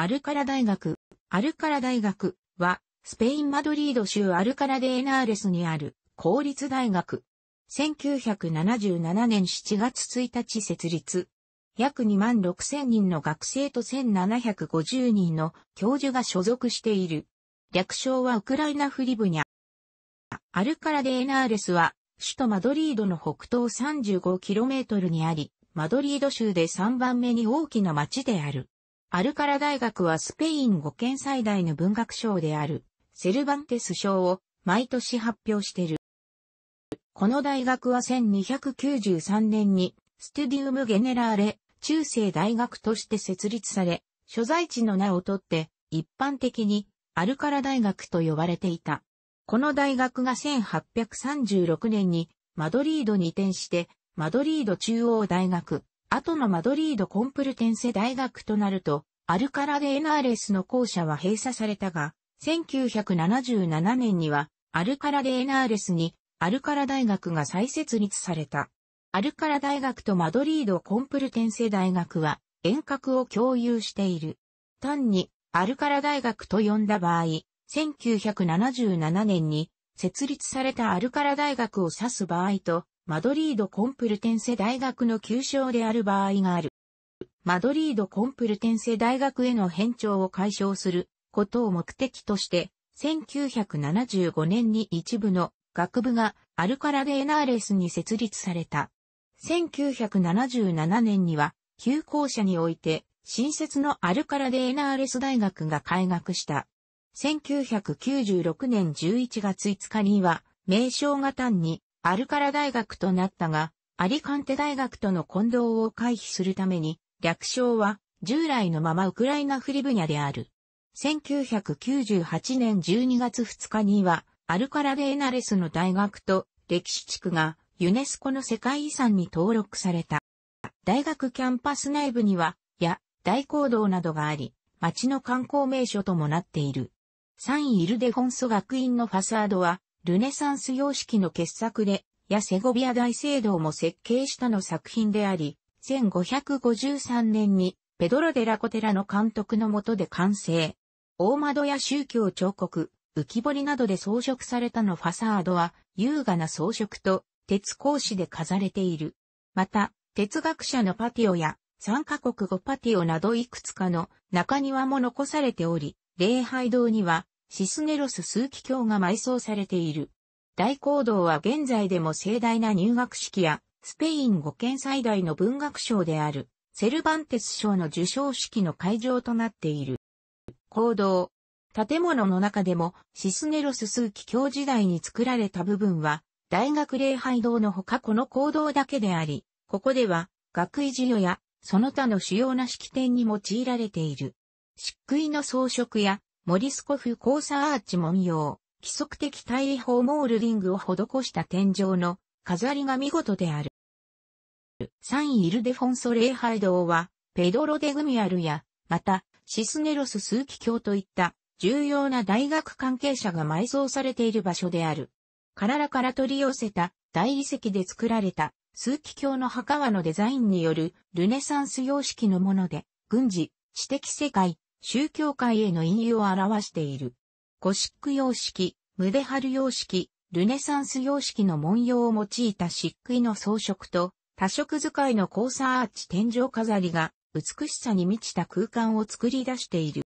アルカラ大学。アルカラ大学は、スペイン・マドリード州アルカラデエナーレスにある公立大学。1977年7月1日設立。約2万6千人の学生と1750人の教授が所属している。略称はウクライナフリブニャ。アルカラデエナーレスは、首都マドリードの北東 35km にあり、マドリード州で3番目に大きな町である。アルカラ大学はスペイン語圏最大の文学賞である、セルバンテス賞を毎年発表している。この大学は1293年に、ステディウム・ゲネラーレ、中世大学として設立され、所在地の名をとって、一般的に、アルカラ大学と呼ばれていた。この大学が1836年に、マドリードに移転して、マドリード中央大学、後のマドリードコンプルテンセ大学となると、アルカラ・デ・エナーレスの校舎は閉鎖されたが、1977年には、アルカラ・デ・エナーレスに、アルカラ大学が再設立された。アルカラ大学とマドリードコンプルテンセ大学は、遠隔を共有している。単に、アルカラ大学と呼んだ場合、1977年に設立されたアルカラ大学を指す場合と、マドリードコンプルテンセ大学の旧称である場合がある。マドリードコンプルテンセ大学への返調を解消することを目的として、1975年に一部の学部がアルカラデエナーレスに設立された。1977年には、旧校舎において、新設のアルカラデエナーレス大学が開学した。1996年11月5日には、名称が単にアルカラ大学となったが、アリカンテ大学との混同を回避するために、略称は従来のままウクライナフリブニャである。1998年12月2日には、アルカラデーナレスの大学と歴史地区がユネスコの世界遺産に登録された。大学キャンパス内部には、や、大講堂などがあり、町の観光名所ともなっている。サン・イルデォンソ学院のファサードは、ルネサンス様式の傑作で、やセゴビア大聖堂も設計したの作品であり、1553年にペドロ・デ・ラコテラの監督の下で完成。大窓や宗教彫刻、浮き彫りなどで装飾されたのファサードは優雅な装飾と鉄格子で飾れている。また、哲学者のパティオや三カ国語パティオなどいくつかの中庭も残されており、礼拝堂にはシスネロス数奇教が埋葬されている。大講堂は現在でも盛大な入学式や、スペイン5県最大の文学賞である、セルバンテス賞の受賞式の会場となっている。講堂。建物の中でも、シスネロス数奇教時代に作られた部分は、大学礼拝堂のほかこの講堂だけであり、ここでは、学位授与や、その他の主要な式典に用いられている。漆喰の装飾や、モリスコフ交差アーチ文様、規則的対位法モールリングを施した天井の飾りが見事である。サン・イルデフォンソ礼拝堂は、ペドロ・デ・グミアルや、また、シスネロス・ーキ教といった重要な大学関係者が埋葬されている場所である。カララから取り寄せた大理石で作られたーキ教の墓はのデザインによるルネサンス様式のもので、軍事、知的世界、宗教界への引用を表している。ゴシック様式、ムデハル様式、ルネサンス様式の文様を用いた漆喰の装飾と、多色使いの交差アーチ天井飾りが美しさに満ちた空間を作り出している。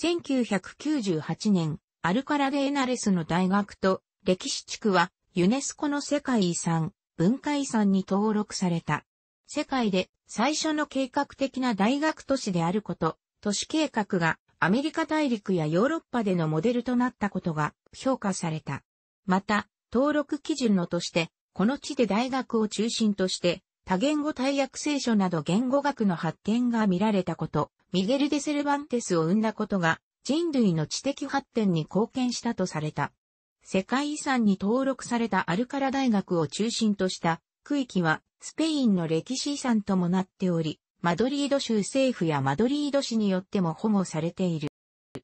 1998年、アルカラデエナレスの大学と歴史地区はユネスコの世界遺産、文化遺産に登録された。世界で最初の計画的な大学都市であること、都市計画がアメリカ大陸やヨーロッパでのモデルとなったことが評価された。また、登録基準のとして、この地で大学を中心として、多言語大訳聖書など言語学の発展が見られたこと、ミゲル・デ・セルバンテスを生んだことが、人類の知的発展に貢献したとされた。世界遺産に登録されたアルカラ大学を中心とした区域はスペインの歴史遺産ともなっており、マドリード州政府やマドリード市によっても保護されている。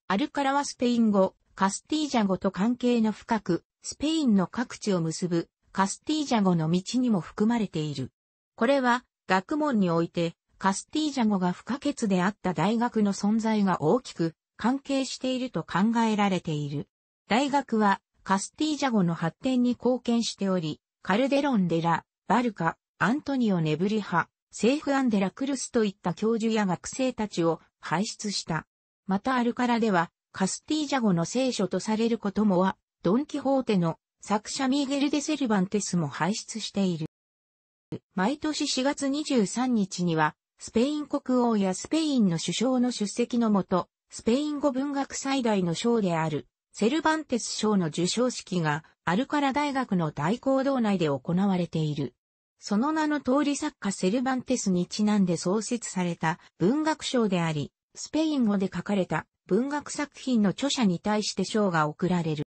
アルカラはスペイン語、カスティージャ語と関係の深く、スペインの各地を結ぶカスティージャ語の道にも含まれている。これは学問においてカスティージャ語が不可欠であった大学の存在が大きく関係していると考えられている。大学はカスティージャ語の発展に貢献しており、カルデロン・デラ、バルカ、アントニオ・ネブリハ、セーフ・アンデ・ラクルスといった教授や学生たちを輩出した。またアルカラでは、カスティージャ語の聖書とされることもは、ドン・キホーテの作者ミーゲル・デ・セルバンテスも輩出している。毎年4月23日には、スペイン国王やスペインの首相の出席のもと、スペイン語文学最大の賞である、セルバンテス賞の授賞式が、アルカラ大学の大講堂内で行われている。その名の通り作家セルバンテスにちなんで創設された文学賞であり、スペイン語で書かれた文学作品の著者に対して賞が贈られる。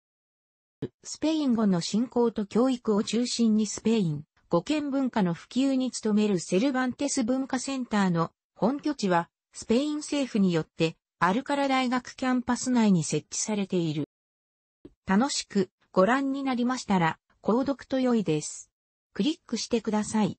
スペイン語の振興と教育を中心にスペイン、語圏文化の普及に努めるセルバンテス文化センターの本拠地は、スペイン政府によって、アルカラ大学キャンパス内に設置されている。楽しくご覧になりましたら、購読と良いです。クリックしてください。